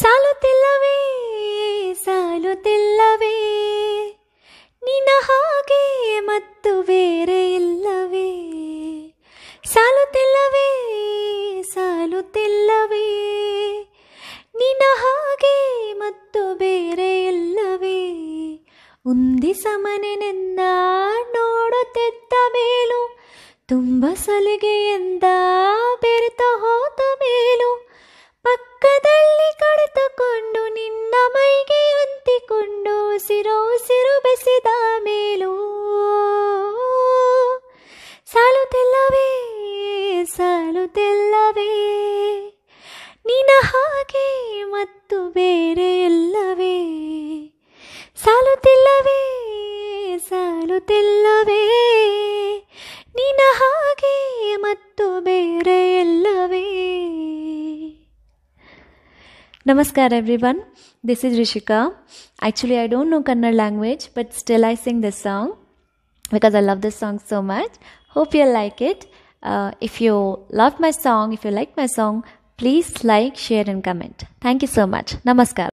ಸಾಲುತ್ತಿಲ್ಲವೇ ಸಾಲುತ್ತಿಲ್ಲವೇ ನಿನ್ನ ಹಾಗೆ ಮತ್ತು ಬೇರೆ ಇಲ್ಲವೇ ಸಾಲುತ್ತಿಲ್ಲವೇ ಸಾಲುತ್ತಿಲ್ಲವೇ ನಿನ್ನ ಹಾಗೆ ಮತ್ತು ಬೇರೆ ಇಲ್ಲವೇ ಉಂದಿ ಸಮನೆನೆಂದ ನೋಡುತ್ತಿದ್ದ ಮೇಲೂ ತುಂಬ ಸಲಿಗೆಯಿಂದ ಉಸಿರೋಸಿರು ಬೆಸಿದ ಮೇಲೂ ಸಾಲು ಸಾಲುತ್ತಿಲ್ಲವೇ ನಿನ ಹಾಗೆ ಮತ್ತು ಬೇರೆ ಎಲ್ಲವೇ ಸಾಲುತ್ತಿಲ್ಲವೇ ಸಾಲುತ್ತಿಲ್ಲವೇ ನಿನ ಹಾಗೆ ಮತ್ತು ಬೇರೆ ಎಲ್ಲವೇ Namaskar everyone, this is Rishika. Actually, I don't know Kannada language, but still I sing this song because I love this song so much. Hope you like it. Uh, if you love my song, if you like my song, please like, share, and comment. Thank you so much. Namaskar.